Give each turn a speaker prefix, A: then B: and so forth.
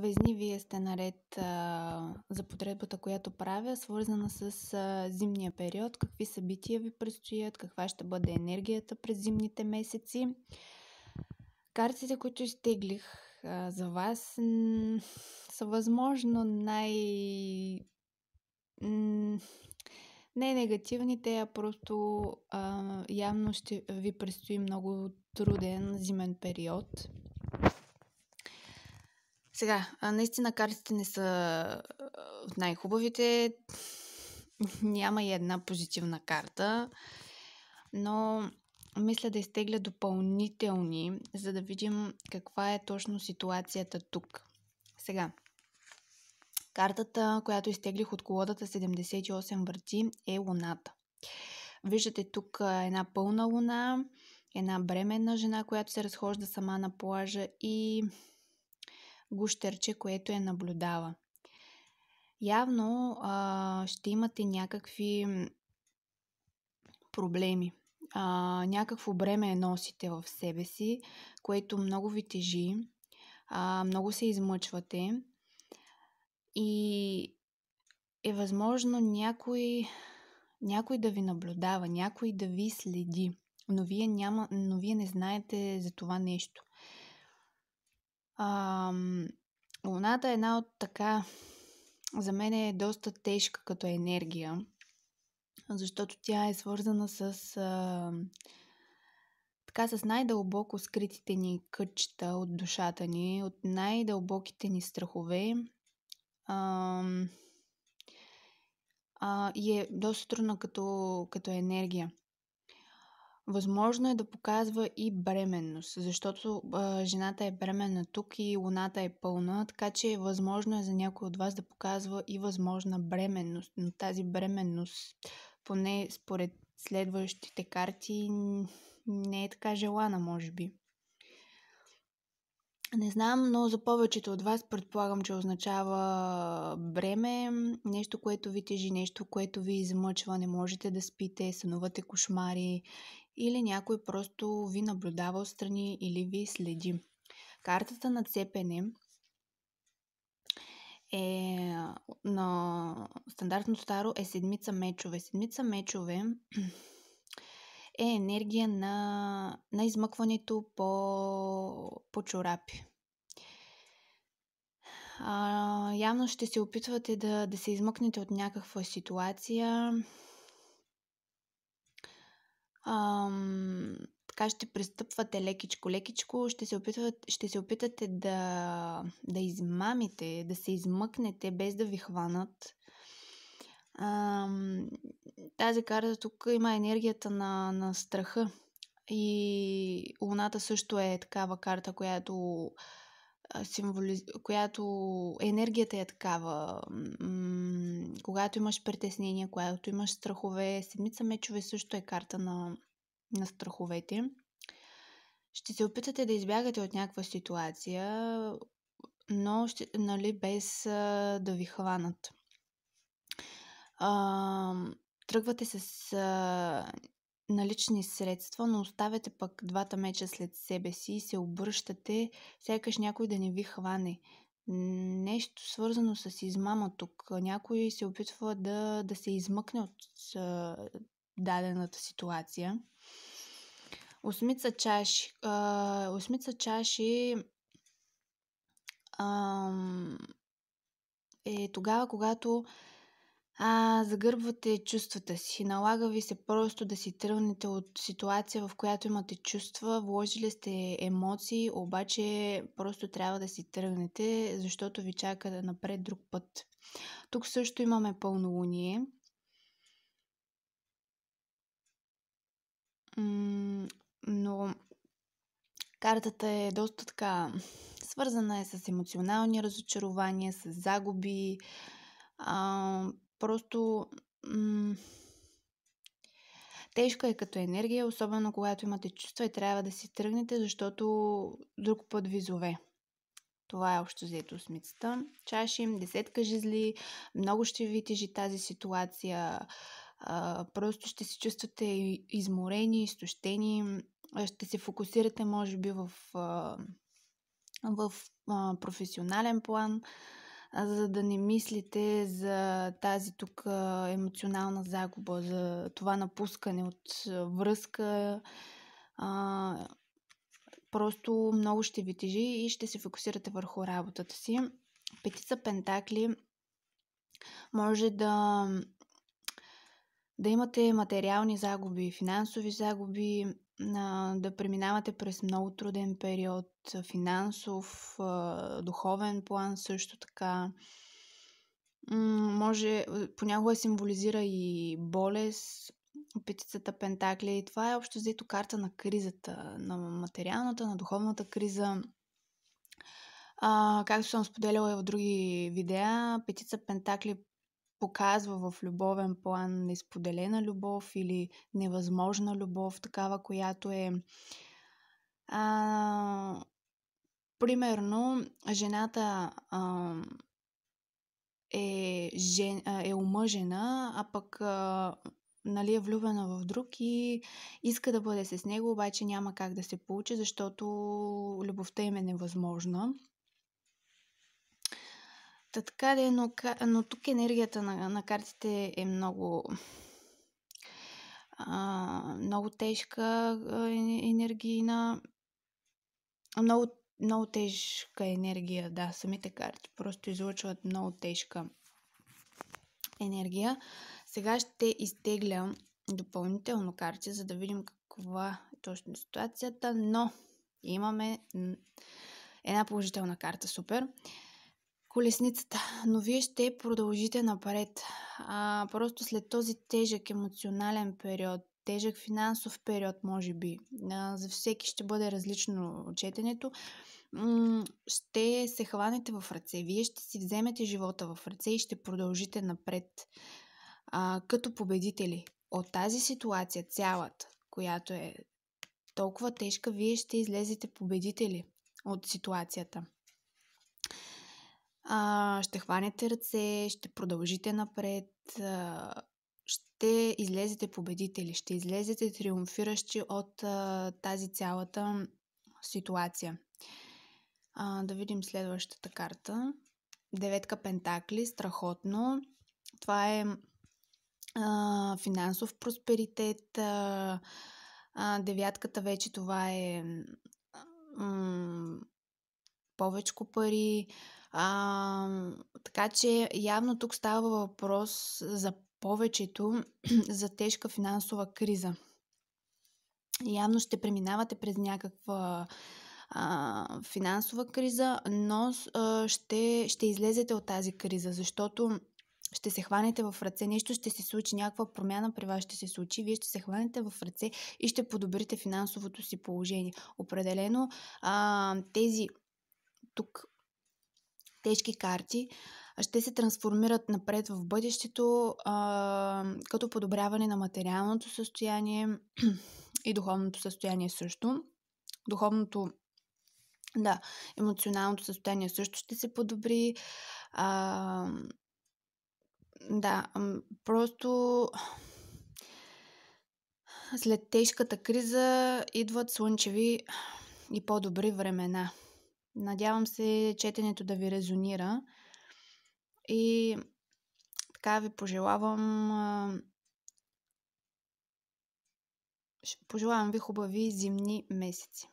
A: Везни, вие сте наред а, за потребата, която правя, свързана с а, зимния период. Какви събития ви предстоят, каква ще бъде енергията през зимните месеци. Картите, които изтеглих а, за вас, са възможно най. не негативните, а просто а, явно ще ви предстои много труден зимен период. Сега, наистина картите не са от най-хубавите. Няма и една позитивна карта, но мисля да изтегля допълнителни, за да видим каква е точно ситуацията тук. Сега, картата, която изтеглих от колодата 78 върти е Луната. Виждате тук една пълна луна, една бременна жена, която се разхожда сама на плажа и гущерче, което е наблюдава. Явно а, ще имате някакви проблеми. А, някакво бреме носите в себе си, което много ви тежи, а, много се измъчвате и е възможно някой, някой да ви наблюдава, някой да ви следи, но вие, няма, но вие не знаете за това нещо. А, луната е една от така, за мен е доста тежка като енергия, защото тя е свързана с а, така с най-дълбоко скритите ни кътчета от душата ни, от най-дълбоките ни страхове. А, а, и е доста трудна като, като енергия. Възможно е да показва и бременност, защото а, жената е бременна тук и луната е пълна, така че е възможно е за някой от вас да показва и възможна бременност, но тази бременност, поне според следващите карти, не е така желана, може би. Не знам, но за повечето от вас предполагам, че означава бреме, нещо, което ви тежи, нещо, което ви измъчва, не можете да спите, сънувате кошмари или някой просто ви наблюдава отстрани или ви следи. Картата на цепене е на стандартно старо е седмица мечове. Седмица мечове е енергия на, на измъкването по, по чорапи. А, явно ще се опитвате да, да се измъкнете от някаква ситуация, Ам, така ще пристъпвате лекичко. Лекичко ще се, опитват, ще се опитате да, да измамите, да се измъкнете без да ви хванат. Ам, тази карта тук има енергията на, на страха. И Луната също е такава карта, която символиз... която енергията е такава. когато имаш притеснения, когато имаш страхове, седмица мечове също е карта на, на страховете. Ще се опитате да избягате от някаква ситуация, но ще, нали, без а, да ви хванат. А, тръгвате с а, налични средства, но оставяте пък двата меча след себе си и се обръщате, сякаш някой да не ви хване. Нещо свързано с измама тук. Някой се опитва да, да се измъкне от а, дадената ситуация. Осмица чаши. А, осмица чаши е, а, е тогава, когато а, загърбвате чувствата си. Налага ви се просто да си тръгнете от ситуация, в която имате чувства, вложили сте емоции, обаче просто трябва да си тръгнете, защото ви чака да напред друг път. Тук също имаме пълнолуние. Но картата е доста така свързана е с емоционални разочарования, с загуби, а, Просто м- тежка е като енергия, особено когато имате чувства и трябва да си тръгнете, защото друг път ви зове. Това е общо взето смицата. Чашим, десетка жизли, много ще ви тежи тази ситуация. А, просто ще се чувствате изморени, изтощени, ще се фокусирате, може би, в, в, в професионален план за да не мислите за тази тук емоционална загуба, за това напускане от връзка. А, просто много ще ви тежи и ще се фокусирате върху работата си. Петица пентакли може да да имате материални загуби, финансови загуби, а, да преминавате през много труден период, финансов, а, духовен план също така. М- може, понякога символизира и болест, петицата Пентакли. И това е общо взето карта на кризата, на материалната, на духовната криза. А, както съм споделяла и в други видеа, петица Пентакли показва в любовен план несподелена любов или невъзможна любов, такава, която е. А, примерно, жената а, е, жен, а, е омъжена, а пък а, нали, е влюбена в друг и иска да бъде с него, обаче няма как да се получи, защото любовта им е невъзможна. Та така де, но, но тук енергията на, на картите е много а, много тежка е, енергийна много, много тежка енергия, да, самите карти просто излъчват много тежка енергия. Сега ще изтегля допълнително карти, за да видим каква е точно ситуацията, но имаме една положителна карта, супер колесницата, но вие ще продължите напред. А, просто след този тежък емоционален период, тежък финансов период, може би, а, за всеки ще бъде различно четенето, ще се хванете в ръце. Вие ще си вземете живота в ръце и ще продължите напред а, като победители. От тази ситуация, цялата, която е толкова тежка, вие ще излезете победители от ситуацията а, ще хванете ръце, ще продължите напред, а, ще излезете победители, ще излезете триумфиращи от а, тази цялата ситуация. А, да видим следващата карта. Деветка пентакли, страхотно. Това е а, финансов просперитет. А, а, девятката вече това е м- пари. А, а, така че явно тук става въпрос за повечето за тежка финансова криза. Явно ще преминавате през някаква а, финансова криза, но а, ще, ще излезете от тази криза, защото ще се хванете в ръце, нещо ще се случи, някаква промяна при вас ще се случи, вие ще се хванете в ръце и ще подобрите финансовото си положение. Определено а, тези тук тежки карти ще се трансформират напред в бъдещето а, като подобряване на материалното състояние и духовното състояние също. Духовното, да, емоционалното състояние също ще се подобри. А, да, просто след тежката криза идват слънчеви и по-добри времена. Надявам се четенето да ви резонира и така ви пожелавам пожелавам ви хубави зимни месеци.